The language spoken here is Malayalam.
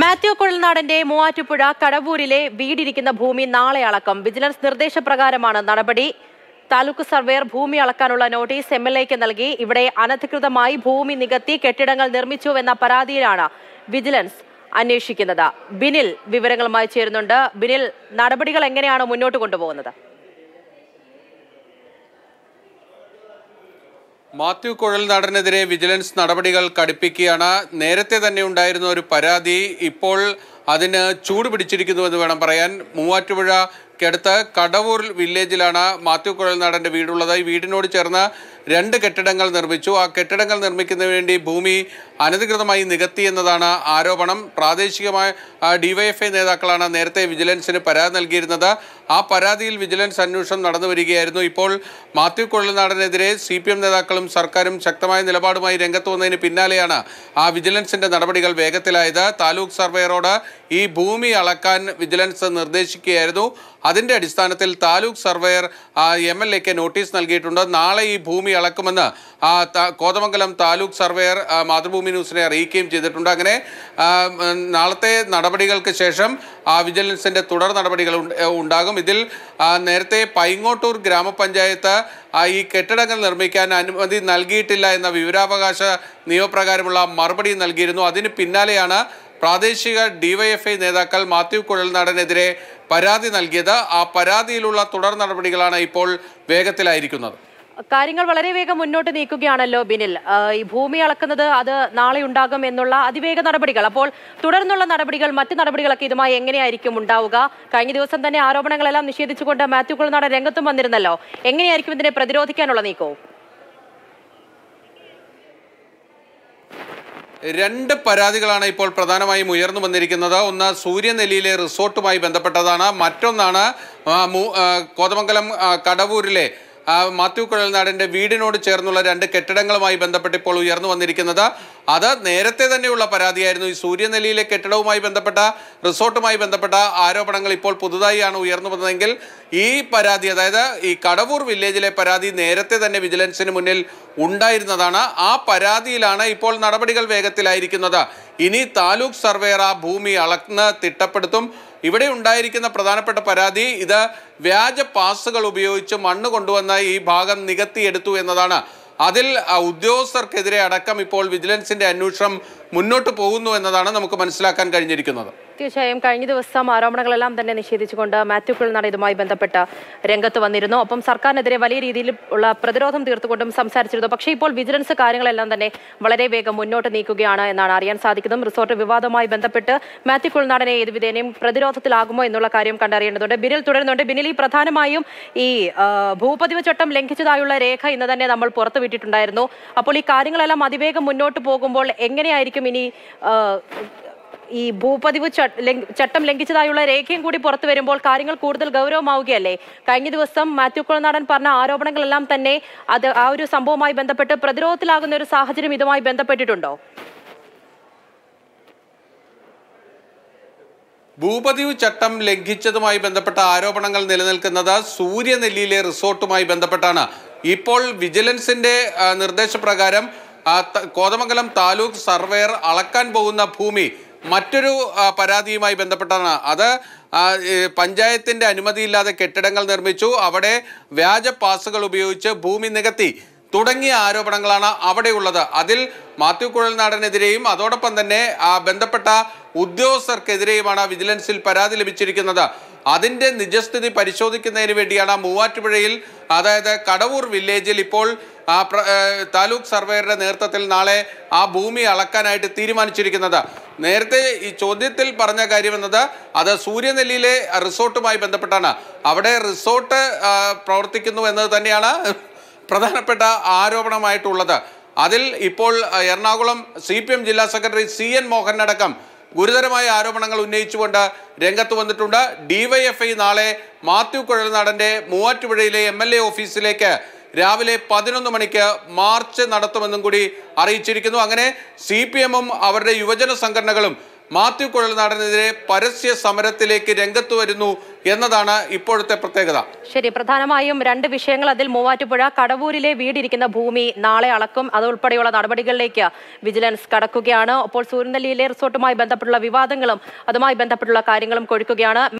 മാത്യു കുഴൽനാടന്റെ മൂവാറ്റുപുഴ കടവൂരിലെ വീടിരിക്കുന്ന ഭൂമി നാളെ അളക്കും വിജിലൻസ് നിർദ്ദേശപ്രകാരമാണ് നടപടി താലൂക്ക് സർവേയർ ഭൂമി അളക്കാനുള്ള നോട്ടീസ് എം എൽ എക്ക് നൽകി ഇവിടെ അനധികൃതമായി ഭൂമി നികത്തി കെട്ടിടങ്ങൾ നിർമ്മിച്ചു എന്ന പരാതിയിലാണ് വിജിലൻസ് അന്വേഷിക്കുന്നത് ബിനിൽ വിവരങ്ങളുമായി ചേരുന്നുണ്ട് ബിനിൽ നടപടികൾ എങ്ങനെയാണ് മുന്നോട്ട് കൊണ്ടുപോകുന്നത് മാത്യു കുഴൽനാടനെതിരെ വിജിലൻസ് നടപടികൾ കടുപ്പിക്കുകയാണ് നേരത്തെ തന്നെ ഉണ്ടായിരുന്ന ഒരു പരാതി ഇപ്പോൾ അതിന് ചൂട് പിടിച്ചിരിക്കുന്നുവെന്ന് വേണം പറയാൻ മൂവാറ്റുപുഴ ക്കടുത്ത് കടവൂർ വില്ലേജിലാണ് മാത്യു കുഴൽനാടൻ്റെ വീടുള്ളത് ഈ വീടിനോട് ചേർന്ന് രണ്ട് കെട്ടിടങ്ങൾ നിർമ്മിച്ചു ആ കെട്ടിടങ്ങൾ നിർമ്മിക്കുന്നതിന് വേണ്ടി ഭൂമി അനധികൃതമായി നികത്തി എന്നതാണ് ആരോപണം പ്രാദേശികമായ ഡിവൈഎഫ്ഐ നേതാക്കളാണ് നേരത്തെ വിജിലൻസിന് പരാതി നൽകിയിരുന്നത് ആ പരാതിയിൽ വിജിലൻസ് അന്വേഷണം നടന്നു വരികയായിരുന്നു ഇപ്പോൾ മാത്യു കുഴൽനാടനെതിരെ സി പി നേതാക്കളും സർക്കാരും ശക്തമായ നിലപാടുമായി രംഗത്ത് വന്നതിന് പിന്നാലെയാണ് ആ വിജിലൻസിൻ്റെ നടപടികൾ വേഗത്തിലായത് താലൂക്ക് സർവേയറോട് ഈ ഭൂമി അളക്കാൻ വിജിലൻസ് നിർദ്ദേശിക്കുകയായിരുന്നു അതിൻ്റെ അടിസ്ഥാനത്തിൽ താലൂക്ക് സർവേയർ എം എൽ എക്ക് നോട്ടീസ് നൽകിയിട്ടുണ്ട് നാളെ ഈ ഭൂമി അളക്കുമെന്ന് കോതമംഗലം താലൂക്ക് സർവേയർ മാതൃഭൂമി ന്യൂസിനെ അറിയിക്കുകയും ചെയ്തിട്ടുണ്ട് അങ്ങനെ നാളത്തെ നടപടികൾക്ക് ശേഷം വിജിലൻസിൻ്റെ തുടർ നടപടികൾ ഉണ്ടാകും ഇതിൽ നേരത്തെ പൈങ്ങോട്ടൂർ ഗ്രാമപഞ്ചായത്ത് ഈ കെട്ടിടങ്ങൾ നിർമ്മിക്കാൻ അനുമതി നൽകിയിട്ടില്ല എന്ന വിവരാവകാശ നിയമപ്രകാരമുള്ള മറുപടി നൽകിയിരുന്നു അതിന് പിന്നാലെയാണ് പ്രാദേശിക ഡിവൈഎഫ്ഐ നേതാക്കൾ മാത്യു കുഴൽനാടനെതിരെ പരാതി നൽകിയത് ആ പരാതിയിലുള്ള തുടർ നടപടികളാണ് ഇപ്പോൾ വേഗത്തിലായിരിക്കുന്നത് കാര്യങ്ങൾ വളരെ വേഗം മുന്നോട്ട് നീക്കുകയാണല്ലോ ബിനിൽ ഈ ഭൂമി അളക്കുന്നത് അത് നാളെ ഉണ്ടാകും എന്നുള്ള അതിവേഗ നടപടികൾ അപ്പോൾ തുടർന്നുള്ള നടപടികൾ മറ്റു നടപടികളൊക്കെ ഇതുമായി എങ്ങനെയായിരിക്കും ഉണ്ടാവുക കഴിഞ്ഞ ദിവസം തന്നെ ആരോപണങ്ങളെല്ലാം നിഷേധിച്ചുകൊണ്ട് മാത്യു കുളനാടൻ രംഗത്തും വന്നിരുന്നല്ലോ എങ്ങനെയായിരിക്കും ഇതിനെ പ്രതിരോധിക്കാനുള്ള നീക്കവും രണ്ട് പരാതികളാണ് ഇപ്പോൾ പ്രധാനമായും ഉയർന്നു വന്നിരിക്കുന്നത് ഒന്ന് സൂര്യനെല്ലിയിലെ റിസോർട്ടുമായി ബന്ധപ്പെട്ടതാണ് മറ്റൊന്നാണ് കോതമംഗലം കടവൂരിലെ മാത്യു കുഴൽനാടിൻ്റെ വീടിനോട് ചേർന്നുള്ള രണ്ട് കെട്ടിടങ്ങളുമായി ബന്ധപ്പെട്ട് ഇപ്പോൾ ഉയർന്നു വന്നിരിക്കുന്നത് അത് നേരത്തെ തന്നെയുള്ള പരാതിയായിരുന്നു ഈ സൂര്യനെല്ലിയിലെ കെട്ടിടവുമായി ബന്ധപ്പെട്ട റിസോർട്ടുമായി ബന്ധപ്പെട്ട ആരോപണങ്ങൾ ഇപ്പോൾ പുതുതായിയാണ് ഉയർന്നു വന്നതെങ്കിൽ ഈ പരാതി അതായത് ഈ കടവൂർ വില്ലേജിലെ പരാതി നേരത്തെ തന്നെ വിജിലൻസിന് മുന്നിൽ ഉണ്ടായിരുന്നതാണ് ആ പരാതിയിലാണ് ഇപ്പോൾ നടപടികൾ വേഗത്തിലായിരിക്കുന്നത് ഇനി താലൂക്ക് സർവേറ ആ ഭൂമി അളക്കുന്ന തിട്ടപ്പെടുത്തും ഇവിടെ ഉണ്ടായിരിക്കുന്ന പ്രധാനപ്പെട്ട പരാതി ഇത് വ്യാജ പാസുകൾ ഉപയോഗിച്ച് മണ്ണ് കൊണ്ടുവന്ന ഈ ഭാഗം നികത്തിയെടുത്തു എന്നതാണ് അതിൽ ഉദ്യോഗസ്ഥർക്കെതിരെ അടക്കം ഇപ്പോൾ വിജിലൻസിന്റെ അന്വേഷണം മുന്നോട്ട് പോകുന്നു എന്നതാണ് നമുക്ക് മനസ്സിലാക്കാൻ കഴിഞ്ഞിരിക്കുന്നത് തീർച്ചയായും കഴിഞ്ഞ ദിവസം ആരോപണങ്ങളെല്ലാം തന്നെ നിഷേധിച്ചുകൊണ്ട് മാത്യു നട ഇതുമായി ബന്ധപ്പെട്ട് രംഗത്ത് വന്നിരുന്നു ഒപ്പം സർക്കാരിനെതിരെ വലിയ രീതിയിൽ ഉള്ള പ്രതിരോധം തീർത്തുകൊണ്ടും സംസാരിച്ചിരുന്നു പക്ഷേ ഇപ്പോൾ വിജിലൻസ് കാര്യങ്ങളെല്ലാം തന്നെ വളരെ വേഗം മുന്നോട്ട് നീക്കുകയാണ് എന്നാണ് അറിയാൻ സാധിക്കുന്നത് റിസോർട്ട് വിവാദവുമായി ബന്ധപ്പെട്ട് മാത്യു നടനെ ഏത് വിധേനയും പ്രതിരോധത്തിലാകുമോ എന്നുള്ള കാര്യം കണ്ടറിയേണ്ടതുണ്ട് ബിനിൽ തുടരുന്നുണ്ട് ബിനിൽ ഈ പ്രധാനമായും ഈ ഭൂപതിവ് ചട്ടം ലംഘിച്ചതായുള്ള രേഖ ഇന്ന് തന്നെ നമ്മൾ പുറത്തുവിട്ടിട്ടുണ്ടായിരുന്നു അപ്പോൾ ഈ കാര്യങ്ങളെല്ലാം അതിവേഗം മുന്നോട്ട് പോകുമ്പോൾ എങ്ങനെയായിരിക്കും ഇനി ഈ ഭൂപതിവ് ചട്ടം ലംഘിച്ചതായുള്ള രേഖയും കൂടി പുറത്തു വരുമ്പോൾ കാര്യങ്ങൾ കൂടുതൽ ഗൗരവമാവുകയല്ലേ കഴിഞ്ഞ ദിവസം മാത്യു കുളനാടൻ പറഞ്ഞ ആരോപണങ്ങളെല്ലാം തന്നെ അത് ആ ഒരു സംഭവവുമായി ബന്ധപ്പെട്ട് പ്രതിരോധത്തിലാകുന്ന ഒരു സാഹചര്യം ഇതുമായി ബന്ധപ്പെട്ടിട്ടുണ്ടോ ഭൂപതിവ് ചട്ടം ലംഘിച്ചതുമായി ബന്ധപ്പെട്ട ആരോപണങ്ങൾ നിലനിൽക്കുന്നത് സൂര്യനെല്ലിയിലെ റിസോർട്ടുമായി ബന്ധപ്പെട്ടാണ് ഇപ്പോൾ വിജിലൻസിന്റെ നിർദ്ദേശപ്രകാരം കോതമംഗലം താലൂക്ക് സർവേയർ അളക്കാൻ പോകുന്ന ഭൂമി മറ്റൊരു പരാതിയുമായി ബന്ധപ്പെട്ടാണ് അത് പഞ്ചായത്തിൻ്റെ അനുമതിയില്ലാതെ കെട്ടിടങ്ങൾ നിർമ്മിച്ചു അവിടെ വ്യാജ പാസുകൾ ഉപയോഗിച്ച് ഭൂമി നികത്തി തുടങ്ങിയ ആരോപണങ്ങളാണ് അവിടെയുള്ളത് അതിൽ മാത്യു കുഴൽനാടനെതിരെയും അതോടൊപ്പം തന്നെ ബന്ധപ്പെട്ട ഉദ്യോഗസ്ഥർക്കെതിരെയുമാണ് വിജിലൻസിൽ പരാതി ലഭിച്ചിരിക്കുന്നത് അതിൻ്റെ നിജസ്ഥിതി പരിശോധിക്കുന്നതിന് വേണ്ടിയാണ് മൂവാറ്റുപുഴയിൽ അതായത് കടവൂർ വില്ലേജിൽ ഇപ്പോൾ ആ താലൂക്ക് സർവേയറുടെ നേതൃത്വത്തിൽ നാളെ ആ ഭൂമി അളക്കാനായിട്ട് തീരുമാനിച്ചിരിക്കുന്നത് നേരത്തെ ഈ ചോദ്യത്തിൽ പറഞ്ഞ കാര്യം എന്നത് അത് സൂര്യനെല്ലിയിലെ റിസോർട്ടുമായി ബന്ധപ്പെട്ടാണ് അവിടെ റിസോർട്ട് പ്രവർത്തിക്കുന്നു എന്നത് തന്നെയാണ് പ്രധാനപ്പെട്ട ആരോപണമായിട്ടുള്ളത് അതിൽ ഇപ്പോൾ എറണാകുളം സി പി എം ജില്ലാ സെക്രട്ടറി സി എൻ മോഹനടക്കം ഗുരുതരമായ ആരോപണങ്ങൾ ഉന്നയിച്ചുകൊണ്ട് രംഗത്ത് വന്നിട്ടുണ്ട് ഡിവൈഎഫ്ഐ നാളെ മാത്യു കുഴൽനാടൻ്റെ മൂവാറ്റുപുഴയിലെ എം എൽ എ ഓഫീസിലേക്ക് രാവിലെ പതിനൊന്ന് മണിക്ക് മാർച്ച് നടത്തുമെന്നും കൂടി അറിയിച്ചിരിക്കുന്നു അങ്ങനെ സി പി എമ്മും അവരുടെ യുവജന സംഘടനകളും മാത്യു കുഴൽനാടനെതിരെ പരസ്യ സമരത്തിലേക്ക് രംഗത്ത് വരുന്നു എന്നതാണ് ഇപ്പോഴത്തെ പ്രത്യേകത ശരി പ്രധാനമായും രണ്ട് വിഷയങ്ങൾ അതിൽ മൂവാറ്റുപുഴ കടവൂരിലെ വീടിരിക്കുന്ന ഭൂമി നാളെ അളക്കും അതുൾപ്പെടെയുള്ള നടപടികളിലേക്ക് വിജിലൻസ് കടക്കുകയാണ് അപ്പോൾ സൂര്യനെല്ലിയിലെ റിസോർട്ടുമായി ബന്ധപ്പെട്ടുള്ള വിവാദങ്ങളും അതുമായി ബന്ധപ്പെട്ടുള്ള കാര്യങ്ങളും കൊഴുക്കുകയാണ്